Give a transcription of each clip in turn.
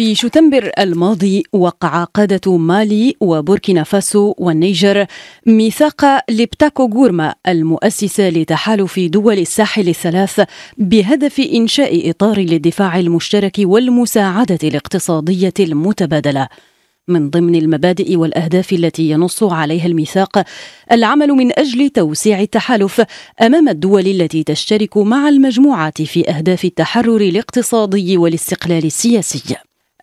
في شتنبر الماضي وقع قادة مالي وبوركينا فاسو والنيجر ميثاق لبتاكو غورما المؤسسة لتحالف دول الساحل الثلاث بهدف إنشاء إطار للدفاع المشترك والمساعدة الاقتصادية المتبادلة من ضمن المبادئ والاهداف التي ينص عليها الميثاق العمل من اجل توسيع التحالف امام الدول التي تشترك مع المجموعه في اهداف التحرر الاقتصادي والاستقلال السياسي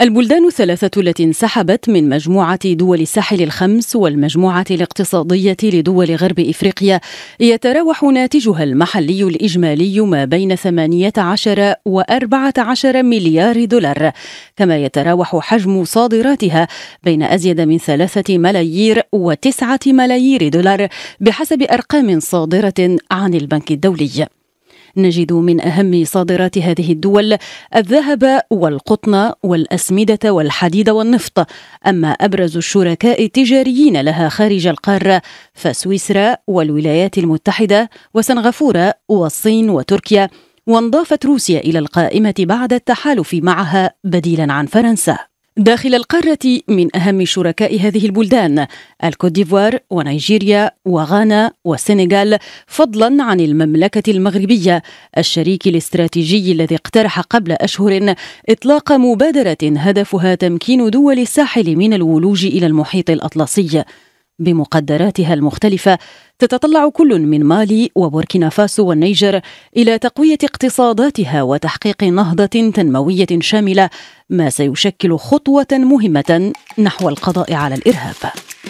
البلدان الثلاثة التي انسحبت من مجموعة دول الساحل الخمس والمجموعة الاقتصادية لدول غرب إفريقيا يتراوح ناتجها المحلي الإجمالي ما بين 18 و 14 مليار دولار كما يتراوح حجم صادراتها بين أزيد من 3 ملايير و 9 ملايير دولار بحسب أرقام صادرة عن البنك الدولي نجد من أهم صادرات هذه الدول الذهب والقطن والأسمدة والحديد والنفط أما أبرز الشركاء التجاريين لها خارج القارة فسويسرا والولايات المتحدة وسنغافورة والصين وتركيا وانضافت روسيا إلى القائمة بعد التحالف معها بديلا عن فرنسا داخل القارة من أهم شركاء هذه البلدان الكوت ديفوار ونيجيريا وغانا والسنغال فضلا عن المملكة المغربية الشريك الاستراتيجي الذي اقترح قبل أشهر إطلاق مبادرة هدفها تمكين دول الساحل من الولوج إلى المحيط الأطلسي بمقدراتها المختلفة تتطلع كل من مالي وبوركينا فاسو والنيجر إلى تقوية اقتصاداتها وتحقيق نهضة تنموية شاملة ما سيشكل خطوة مهمة نحو القضاء على الإرهاب